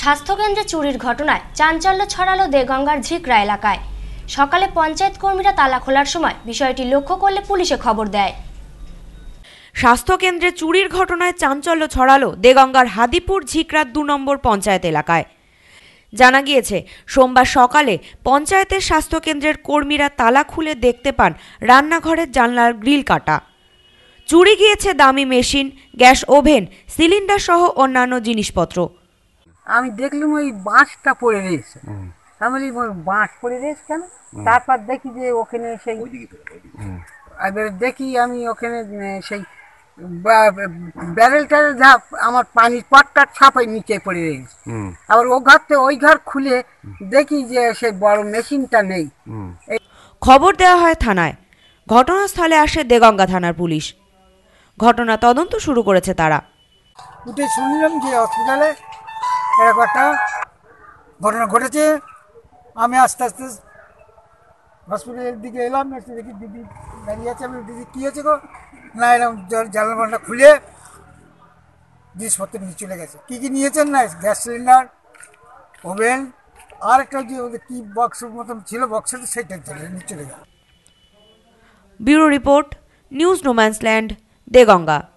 স্বাস্থ্যকেন্দ্রে চুরির ঘটনায় চাঞ্চল্য ছড়ালো দেগঙ্গার ঝিকরা এলাকায় সকালে পঞ্চায়েত কর্মীরা তালা খোলার সময় বিষয়টি লক্ষ্য করলে পুলিশে খবর দেয় স্বাস্থ্যকেন্দ্রে চুরির ঘটনায় চাঞ্চল্য ছড়ালো দেগঙ্গার হাদিপুর ঝিকরার দু নম্বর পঞ্চায়েত এলাকায় জানা গিয়েছে সোমবার সকালে পঞ্চায়েতের স্বাস্থ্যকেন্দ্রের কর্মীরা তালা খুলে দেখতে পান রান্নাঘরের জানলার গ্রিল কাটা চুরি গিয়েছে দামি মেশিন গ্যাস ওভেন সিলিন্ডার সহ অন্যান্য জিনিসপত্র আমি দেখলাম ওই বাঁশটা পড়ে রয়েছে আমি বলি বাঁশ পড়ে রয়েছে কেন তারপর দেখি যে ওখানে সেই এবার দেখি আমি ওখানে সেই ব্যারেলটা যা আমার পানির পটটার ছাপাই নিচে পড়ে রয়েছে আবার ও ঘর থেকে ওই ঘর খুলে দেখি যে সেই বড় মেশিনটা নেই খবর দেওয়া হয় থানায় ঘটনাস্থলে আসে দেগঙ্গা থানার পুলিশ ঘটনা তদন্ত শুরু করেছে তারা উঠে শুনলাম যে হসপিটালে এরকম একটা ঘটনা ঘটেছে আমি আস্তে আস্তে হসপিটালের দিকে এলাম একটু দেখি দিদি দাঁড়িয়ে আছে আমি দিদি কী হয়েছে গো না এরকম জানলা বান্ডা খুলে জিনিসপত্র নিয়ে চলে গেছে কী কী নিয়েছেন না গ্যাস সিলিন্ডার ওভেন আর একটা যে ওদের কী বক্সের মতন ছিল বক্সের সেটা চলে নিয়ে চলে গেল bureau report news no man's land Deganga